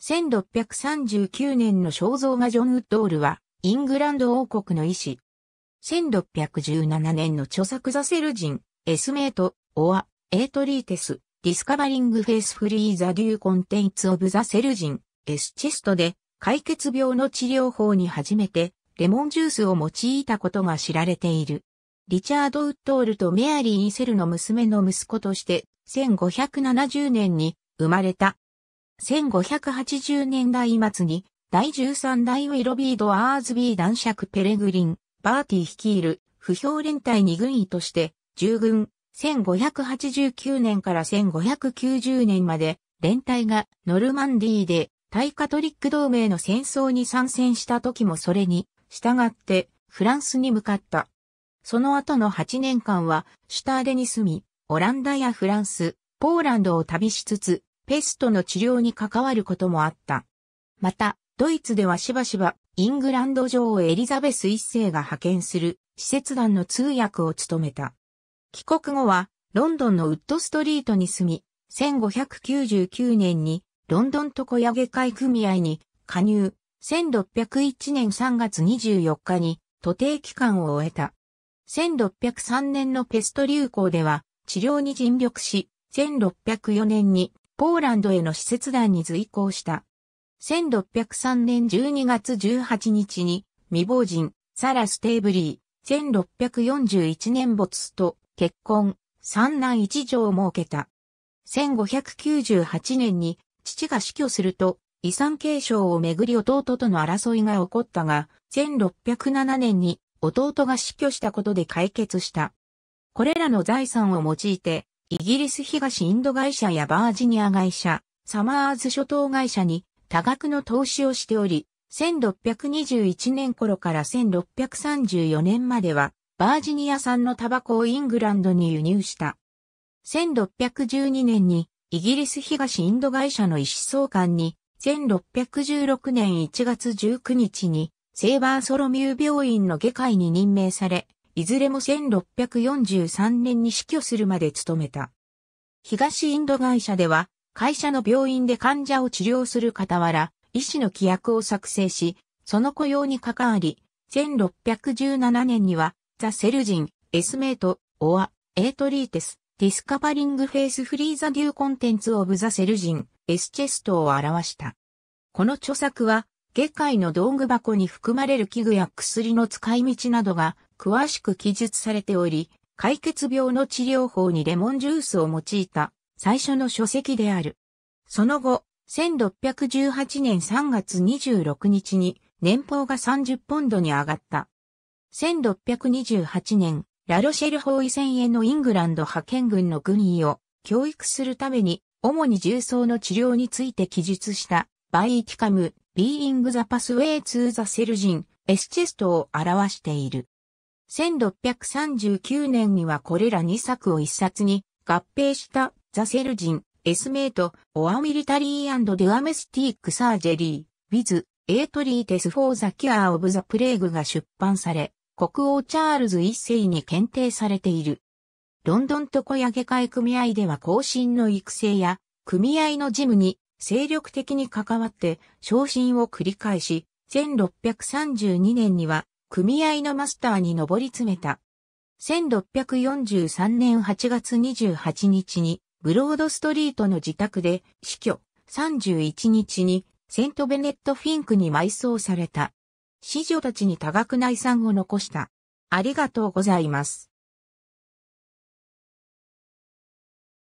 1639年の肖像画ジョン・ウッドールは、イングランド王国の医師。1617年の著作ザセル人、エスメート、オア、エートリーテス、ディスカバリングフェイスフリーザデューコンテンツオブザセル人、エスチェストで、解決病の治療法に初めて、レモンジュースを用いたことが知られている。リチャード・ウッドールとメアリー・イセルの娘の息子として、1570年に生まれた1580年代末に第13代ウィロビード・アーズビー男爵ペレグリン、バーティ率いる不評連隊に軍医として従軍、1589年から1590年まで連隊がノルマンディーで対カトリック同盟の戦争に参戦した時もそれに従ってフランスに向かった。その後の8年間はシュターデに住み、オランダやフランス、ポーランドを旅しつつ、ペストの治療に関わることもあった。また、ドイツではしばしばイングランド女王エリザベス一世が派遣する施設団の通訳を務めた。帰国後はロンドンのウッドストリートに住み、1599年にロンドン床屋下会組合に加入、1601年3月24日に徒弟期間を終えた。1603年のペスト流行では治療に尽力し、1604年にポーランドへの施設団に随行した。1603年12月18日に、未亡人、サラ・ステーブリー、1641年没と結婚、三男一女を設けた。1598年に父が死去すると遺産継承をめぐり弟との争いが起こったが、1607年に弟が死去したことで解決した。これらの財産を用いてイギリス東インド会社やバージニア会社、サマーズ諸島会社に多額の投資をしており、1621年頃から1634年までは、バージニア産のタバコをイングランドに輸入した。1612年にイギリス東インド会社の意思相関に、1616年1月19日にセーバーソロミュー病院の外科医に任命され、いずれも1643年に死去するまで務めた。東インド会社では、会社の病院で患者を治療する傍ら、医師の規約を作成し、その雇用に関わり、1617年には、ザ・セルジン、エスメイト、オア、エイトリーテス、ディスカバリングフェイスフリーザ・デューコンテンツ・オブ・ザ・セルジン、エスチェストを表した。この著作は、下界の道具箱に含まれる器具や薬の使い道などが詳しく記述されており、解決病の治療法にレモンジュースを用いた最初の書籍である。その後、1618年3月26日に年俸が30ポンドに上がった。1628年、ラロシェル包囲戦へのイングランド派遣軍の軍医を教育するために、主に重曹の治療について記述したバイイキカム、ビーイングザパスウェイツーザセルジン、エスチェストを表している。1639年にはこれら2作を一冊に合併したザセルジン、エスメート、オアミリタリーデュアメスティックサージェリー、ウィズ、エートリーテスフォーザキュアオブザプレーグが出版され、国王チャールズ一世に検定されている。ロンドンと小屋科界組合では後進の育成や、組合の事務に精力的に関わって昇進を繰り返し、1632年には組合のマスターに上り詰めた。1643年8月28日にブロードストリートの自宅で死去、31日にセントベネットフィンクに埋葬された。子女たちに多額な遺産を残した。ありがとうございます。